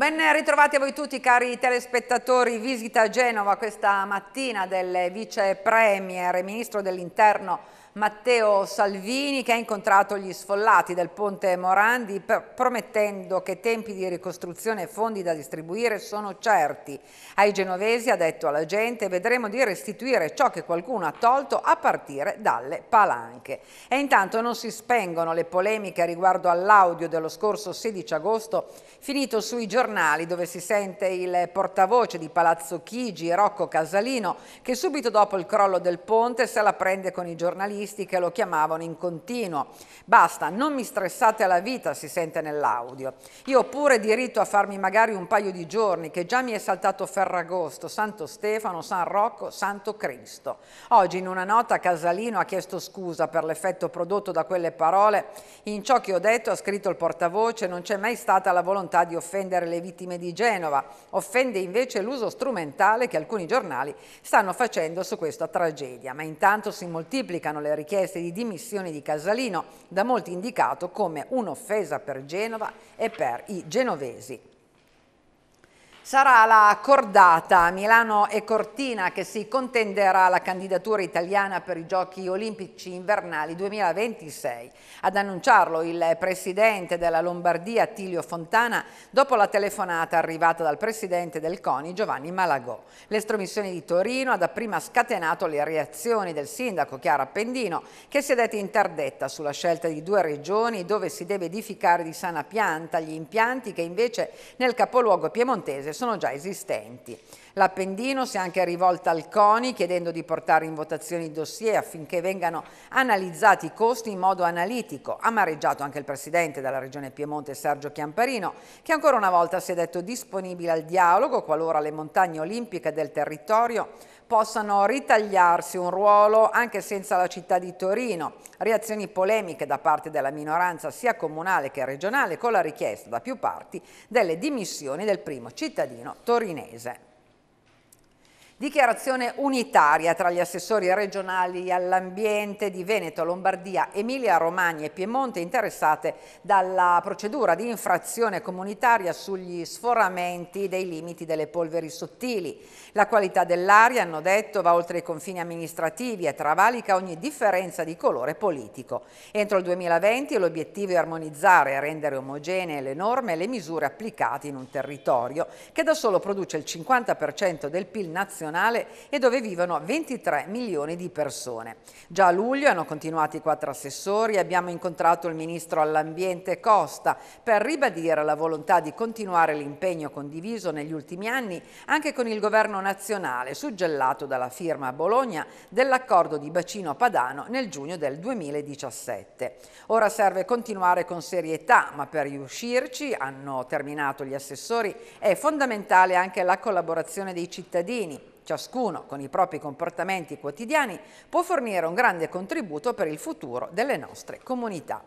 Ben ritrovati a voi tutti cari telespettatori, visita Genova questa mattina del vice premier e ministro dell'interno Matteo Salvini che ha incontrato gli sfollati del ponte Morandi promettendo che tempi di ricostruzione e fondi da distribuire sono certi. Ai genovesi ha detto alla gente vedremo di restituire ciò che qualcuno ha tolto a partire dalle palanche. E intanto non si spengono le polemiche riguardo all'audio dello scorso 16 agosto finito sui giornali dove si sente il portavoce di Palazzo Chigi, Rocco Casalino, che subito dopo il crollo del ponte se la prende con i giornalisti giornalisti che lo chiamavano in continuo. Basta, non mi stressate la vita, si sente nell'audio. Io ho pure diritto a farmi magari un paio di giorni, che già mi è saltato Ferragosto, Santo Stefano, San Rocco, Santo Cristo. Oggi in una nota Casalino ha chiesto scusa per l'effetto prodotto da quelle parole. In ciò che ho detto, ha scritto il portavoce, non c'è mai stata la volontà di offendere le vittime di Genova. Offende invece l'uso strumentale che alcuni giornali stanno facendo su questa tragedia. Ma intanto si moltiplicano le delle richieste di dimissione di Casalino, da molti indicato come un'offesa per Genova e per i genovesi. Sarà la cordata Milano e Cortina che si contenderà la candidatura italiana per i Giochi Olimpici Invernali 2026. Ad annunciarlo il presidente della Lombardia Tilio Fontana dopo la telefonata arrivata dal presidente del CONI Giovanni Malagò. L'estromissione di Torino ha dapprima scatenato le reazioni del sindaco Chiara Pendino che si è detta interdetta sulla scelta di due regioni dove si deve edificare di sana pianta gli impianti che invece nel capoluogo piemontese sono già esistenti. L'Appendino si è anche rivolta al CONI chiedendo di portare in votazione i dossier affinché vengano analizzati i costi in modo analitico. Amareggiato anche il Presidente della Regione Piemonte Sergio Chiamparino che ancora una volta si è detto disponibile al dialogo qualora le montagne olimpiche del territorio possano ritagliarsi un ruolo anche senza la città di Torino. Reazioni polemiche da parte della minoranza sia comunale che regionale con la richiesta da più parti delle dimissioni del primo cittadino torinese. Dichiarazione unitaria tra gli assessori regionali all'ambiente di Veneto, Lombardia, Emilia, Romagna e Piemonte interessate dalla procedura di infrazione comunitaria sugli sforamenti dei limiti delle polveri sottili. La qualità dell'aria, hanno detto, va oltre i confini amministrativi e travalica ogni differenza di colore politico. Entro il 2020 l'obiettivo è armonizzare e rendere omogenee le norme e le misure applicate in un territorio che da solo produce il 50% del PIL nazionale nazionale e dove vivono 23 milioni di persone. Già a luglio hanno continuato i quattro assessori e abbiamo incontrato il ministro all'ambiente Costa per ribadire la volontà di continuare l'impegno condiviso negli ultimi anni anche con il governo nazionale, suggellato dalla firma a Bologna dell'accordo di bacino padano nel giugno del 2017. Ora serve continuare con serietà, ma per riuscirci, hanno terminato gli assessori, è fondamentale anche la collaborazione dei cittadini ciascuno con i propri comportamenti quotidiani, può fornire un grande contributo per il futuro delle nostre comunità.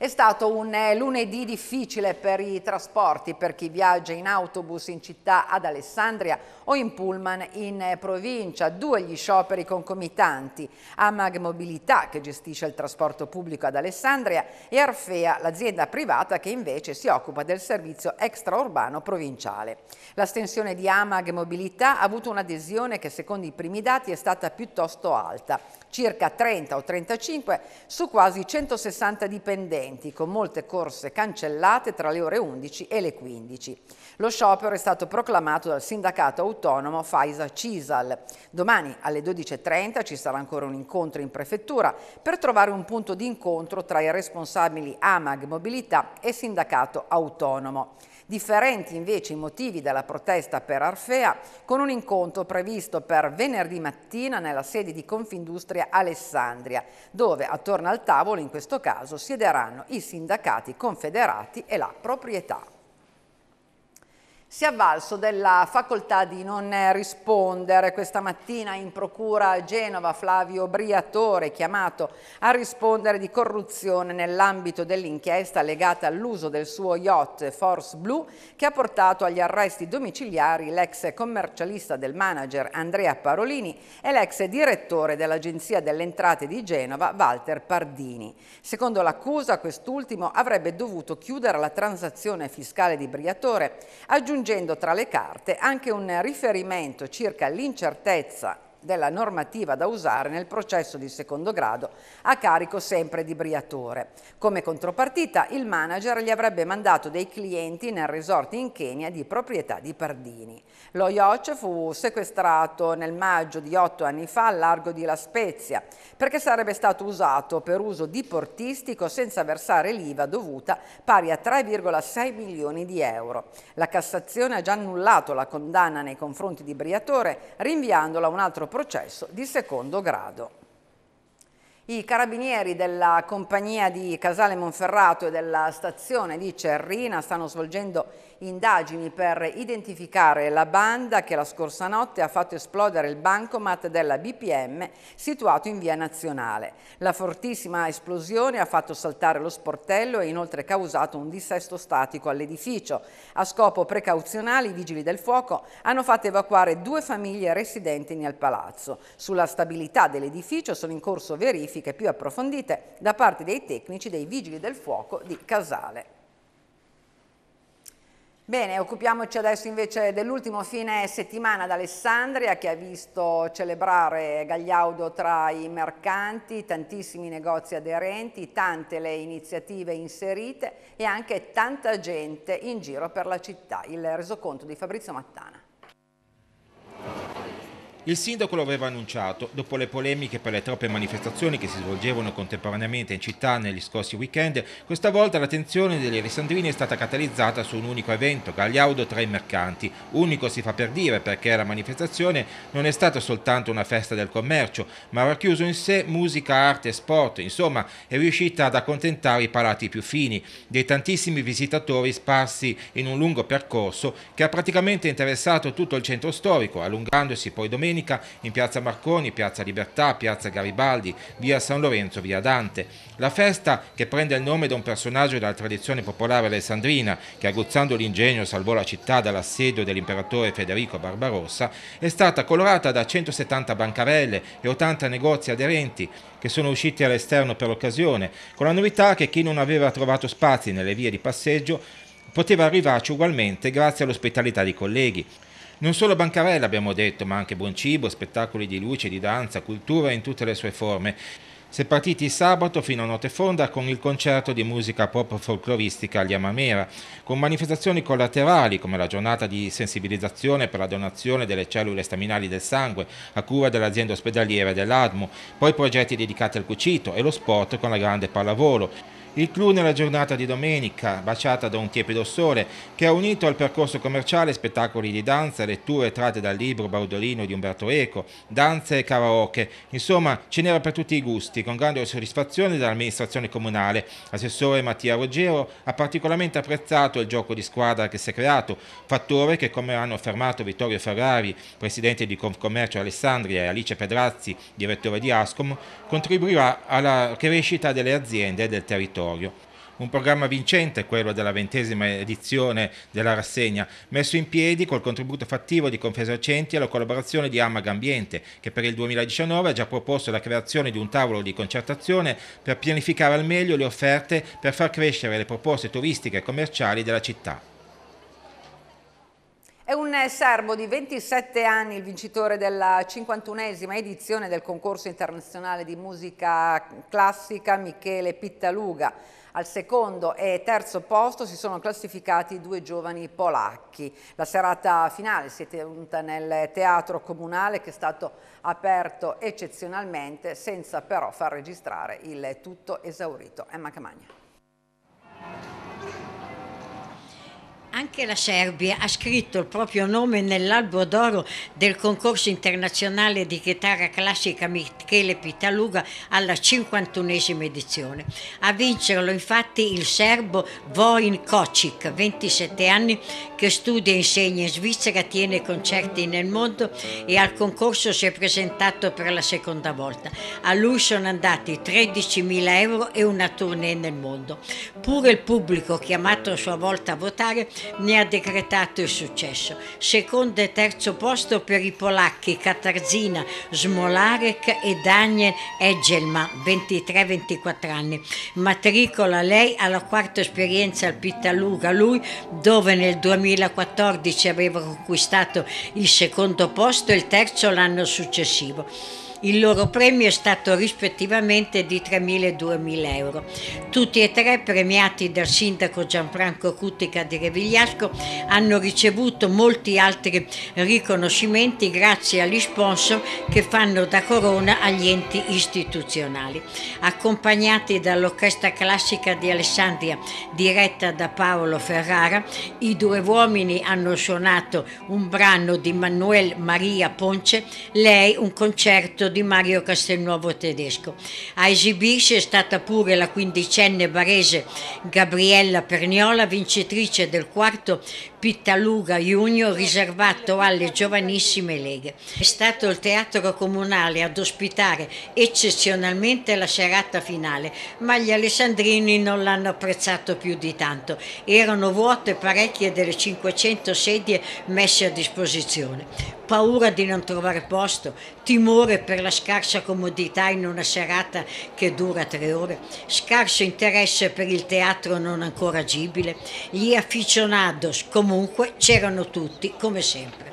È stato un eh, lunedì difficile per i trasporti, per chi viaggia in autobus in città ad Alessandria o in pullman in eh, provincia. Due gli scioperi concomitanti, Amag Mobilità che gestisce il trasporto pubblico ad Alessandria e Arfea, l'azienda privata che invece si occupa del servizio extraurbano provinciale. L'astensione di Amag Mobilità ha avuto un'adesione che secondo i primi dati è stata piuttosto alta, circa 30 o 35 su quasi 160 dipendenti assenti, con molte corse cancellate tra le ore 11 e le 15. Lo sciopero è stato proclamato dal sindacato autonomo Faisa Cisal. Domani alle 12.30 ci sarà ancora un incontro in prefettura per trovare un punto di incontro tra i responsabili AMAG Mobilità e sindacato autonomo. Differenti invece i motivi della protesta per Arfea, con un incontro previsto per venerdì mattina nella sede di Confindustria Alessandria, dove attorno al tavolo in questo caso siederanno i sindacati confederati e la proprietà si è avvalso della facoltà di non rispondere. Questa mattina in procura a Genova Flavio Briatore, chiamato a rispondere di corruzione nell'ambito dell'inchiesta legata all'uso del suo yacht Force Blue, che ha portato agli arresti domiciliari l'ex commercialista del manager Andrea Parolini e l'ex direttore dell'Agenzia delle Entrate di Genova Walter Pardini. Secondo l'accusa, quest'ultimo avrebbe dovuto chiudere la transazione fiscale di Briatore, aggiungendo aggiungendo tra le carte anche un riferimento circa l'incertezza della normativa da usare nel processo di secondo grado a carico sempre di Briatore. Come contropartita il manager gli avrebbe mandato dei clienti nel resort in Kenya di proprietà di Pardini. Lo Yoch fu sequestrato nel maggio di otto anni fa al largo di La Spezia perché sarebbe stato usato per uso diportistico senza versare l'IVA dovuta pari a 3,6 milioni di euro. La Cassazione ha già annullato la condanna nei confronti di Briatore rinviandola a un altro processo di secondo grado. I carabinieri della compagnia di Casale Monferrato e della stazione di Cerrina stanno svolgendo indagini per identificare la banda che la scorsa notte ha fatto esplodere il bancomat della BPM situato in via nazionale. La fortissima esplosione ha fatto saltare lo sportello e inoltre causato un dissesto statico all'edificio. A scopo precauzionale i vigili del fuoco hanno fatto evacuare due famiglie residenti nel palazzo. Sulla stabilità dell'edificio sono in corso verifiche verifiche più approfondite da parte dei tecnici dei vigili del fuoco di Casale. Bene, occupiamoci adesso invece dell'ultimo fine settimana ad Alessandria che ha visto celebrare Gagliaudo tra i mercanti, tantissimi negozi aderenti, tante le iniziative inserite e anche tanta gente in giro per la città. Il resoconto di Fabrizio Mattana. Il sindaco lo aveva annunciato dopo le polemiche per le troppe manifestazioni che si svolgevano contemporaneamente in città negli scorsi weekend. Questa volta l'attenzione degli alessandrini è stata catalizzata su un unico evento, Gagliaudo tra i mercanti. Unico si fa per dire perché la manifestazione non è stata soltanto una festa del commercio, ma ha racchiuso in sé musica, arte e sport. Insomma, è riuscita ad accontentare i palati più fini dei tantissimi visitatori sparsi in un lungo percorso che ha praticamente interessato tutto il centro storico, allungandosi poi domenica domenica in piazza Marconi, piazza Libertà, piazza Garibaldi, via San Lorenzo, via Dante. La festa, che prende il nome da un personaggio della tradizione popolare alessandrina, che aguzzando l'ingegno salvò la città dall'assedio dell'imperatore Federico Barbarossa, è stata colorata da 170 bancarelle e 80 negozi aderenti che sono usciti all'esterno per l'occasione, con la novità che chi non aveva trovato spazi nelle vie di passeggio poteva arrivarci ugualmente grazie all'ospitalità dei colleghi. Non solo Bancarella abbiamo detto, ma anche buon cibo, spettacoli di luce, di danza, cultura in tutte le sue forme. Si è partiti sabato fino a notte fonda con il concerto di musica pop folcloristica agli Amamera, con manifestazioni collaterali come la giornata di sensibilizzazione per la donazione delle cellule staminali del sangue a cura dell'azienda ospedaliera dell'ADMO, poi progetti dedicati al cucito e lo sport con la grande pallavolo. Il clou nella giornata di domenica, baciata da un tiepido sole, che ha unito al percorso commerciale spettacoli di danza, letture tratte dal libro Baudolino di Umberto Eco, danze e karaoke. Insomma, ce n'era per tutti i gusti, con grande soddisfazione dall'amministrazione comunale. L'assessore Mattia Ruggero ha particolarmente apprezzato il gioco di squadra che si è creato, fattore che, come hanno affermato Vittorio Ferrari, presidente di Confcommercio Alessandria, e Alice Pedrazzi, direttore di Ascom, contribuirà alla crescita delle aziende e del territorio territorio. Un programma vincente quello della ventesima edizione della rassegna, messo in piedi col contributo fattivo di Confesercenti e la collaborazione di Amag Ambiente, che per il 2019 ha già proposto la creazione di un tavolo di concertazione per pianificare al meglio le offerte per far crescere le proposte turistiche e commerciali della città. È un serbo di 27 anni, il vincitore della 51esima edizione del concorso internazionale di musica classica Michele Pittaluga. Al secondo e terzo posto si sono classificati due giovani polacchi. La serata finale si è tenuta nel teatro comunale che è stato aperto eccezionalmente senza però far registrare il tutto esaurito. Emma Camagna. Anche la Serbia ha scritto il proprio nome nell'albo d'oro del concorso internazionale di chitarra classica Michele Pitaluga alla 51esima edizione. A vincerlo infatti il serbo Vojn Kocic, 27 anni, che studia e insegna in Svizzera, tiene concerti nel mondo e al concorso si è presentato per la seconda volta. A lui sono andati 13.000 euro e una tournée nel mondo. Pure il pubblico, chiamato a sua volta a votare, ne ha decretato il successo. Secondo e terzo posto per i polacchi Katarzyna Smolarek e Daniel Egelman, 23-24 anni. Matricola lei alla quarta esperienza al Pittaluga, lui dove nel 2014 aveva conquistato il secondo posto e il terzo l'anno successivo. Il loro premio è stato rispettivamente di 3.000 e 2.000 euro. Tutti e tre premiati dal sindaco Gianfranco Cutica di Revigliasco hanno ricevuto molti altri riconoscimenti grazie agli sponsor che fanno da corona agli enti istituzionali. Accompagnati dall'Orchestra Classica di Alessandria diretta da Paolo Ferrara, i due uomini hanno suonato un brano di Manuel Maria Ponce, lei un concerto di Mario Castelnuovo Tedesco. A esibirsi è stata pure la quindicenne barese Gabriella Perniola, vincitrice del quarto Pittaluga Junior riservato alle giovanissime leghe. È stato il teatro comunale ad ospitare eccezionalmente la serata finale, ma gli alessandrini non l'hanno apprezzato più di tanto. Erano vuote parecchie delle 500 sedie messe a disposizione paura di non trovare posto, timore per la scarsa comodità in una serata che dura tre ore, scarso interesse per il teatro non ancora agibile. Gli afficionados comunque c'erano tutti, come sempre.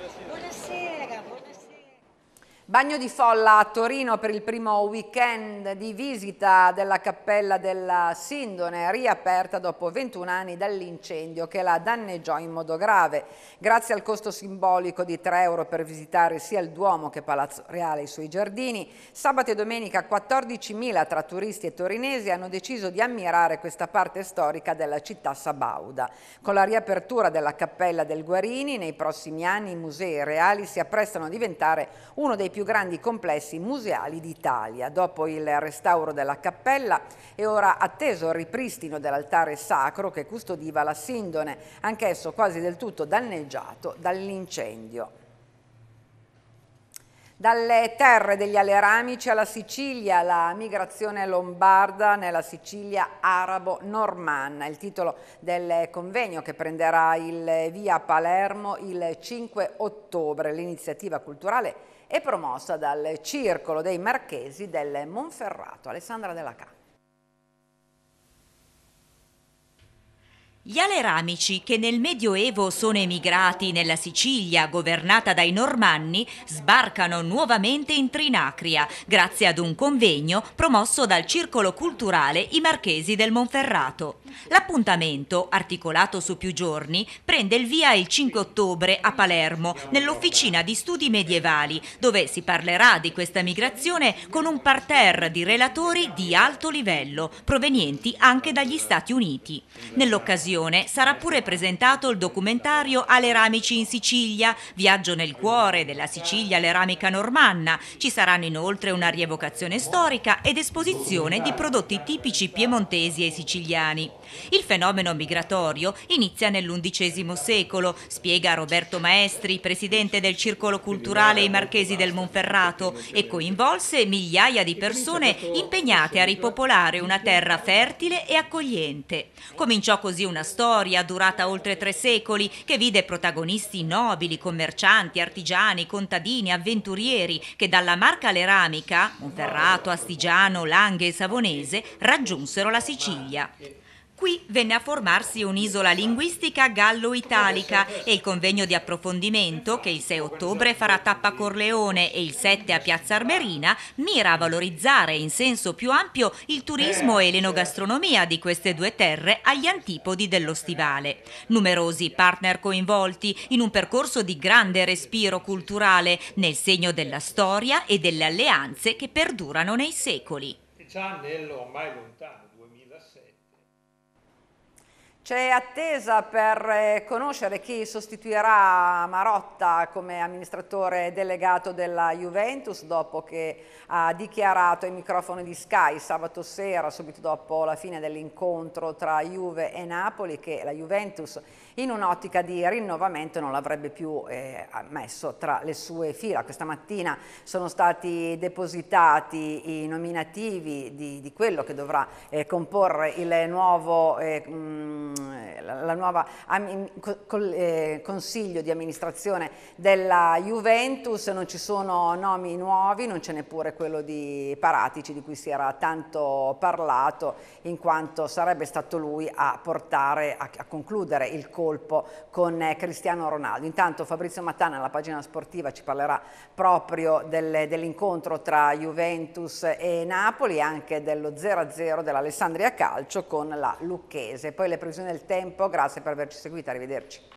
Bagno di folla a Torino per il primo weekend di visita della cappella della Sindone, riaperta dopo 21 anni dall'incendio che la danneggiò in modo grave. Grazie al costo simbolico di 3 euro per visitare sia il Duomo che Palazzo Reale e i suoi giardini, sabato e domenica 14.000 tra turisti e torinesi hanno deciso di ammirare questa parte storica della città sabauda. Con la riapertura della cappella del Guarini, nei prossimi anni i musei reali si apprestano a diventare uno dei più grandi complessi museali d'Italia. Dopo il restauro della cappella è ora atteso il ripristino dell'altare sacro che custodiva la Sindone, anch'esso quasi del tutto danneggiato dall'incendio. Dalle terre degli Aleramici alla Sicilia, la migrazione lombarda nella Sicilia arabo-normanna, il titolo del convegno che prenderà il via Palermo il 5 ottobre, l'iniziativa culturale e promossa dal Circolo dei Marchesi del Monferrato. Alessandra Della Ca. Gli aleramici che nel Medioevo sono emigrati nella Sicilia governata dai Normanni sbarcano nuovamente in Trinacria grazie ad un convegno promosso dal Circolo Culturale I Marchesi del Monferrato. L'appuntamento, articolato su più giorni, prende il via il 5 ottobre a Palermo, nell'Officina di Studi Medievali, dove si parlerà di questa migrazione con un parterre di relatori di alto livello, provenienti anche dagli Stati Uniti. Nell'occasione sarà pure presentato il documentario Alle ramici in Sicilia, viaggio nel cuore della Sicilia l'eramica normanna. Ci saranno inoltre una rievocazione storica ed esposizione di prodotti tipici piemontesi e siciliani. Il fenomeno migratorio inizia nell'undicesimo secolo, spiega Roberto Maestri, presidente del Circolo Culturale I Marchesi del Monferrato, e coinvolse migliaia di persone impegnate a ripopolare una terra fertile e accogliente. Cominciò così una storia durata oltre tre secoli che vide protagonisti nobili, commercianti, artigiani, contadini, avventurieri che dalla Marca Leramica, Monferrato, Astigiano, Langhe e Savonese raggiunsero la Sicilia. Qui venne a formarsi un'isola linguistica gallo-italica e il convegno di approfondimento, che il 6 ottobre farà tappa a Corleone e il 7 a Piazza Armerina, mira a valorizzare in senso più ampio il turismo e l'enogastronomia di queste due terre agli antipodi dello stivale. Numerosi partner coinvolti in un percorso di grande respiro culturale nel segno della storia e delle alleanze che perdurano nei secoli. Già eh, ormai lontano. C'è attesa per eh, conoscere chi sostituirà Marotta come amministratore delegato della Juventus dopo che ha dichiarato ai microfoni di Sky sabato sera, subito dopo la fine dell'incontro tra Juve e Napoli, che la Juventus in un'ottica di rinnovamento non l'avrebbe più eh, messo tra le sue fila. Questa mattina sono stati depositati i nominativi di, di quello che dovrà eh, comporre il nuovo... Eh, mh, eh, la nuova eh, consiglio di amministrazione della Juventus, non ci sono nomi nuovi, non c'è neppure quello di Paratici di cui si era tanto parlato in quanto sarebbe stato lui a portare, a, a concludere il colpo con eh, Cristiano Ronaldo. Intanto Fabrizio Mattana alla pagina sportiva ci parlerà proprio del, dell'incontro tra Juventus e Napoli e anche dello 0-0 dell'Alessandria Calcio con la Lucchese. Poi le previsioni nel tempo, grazie per averci seguito, arrivederci.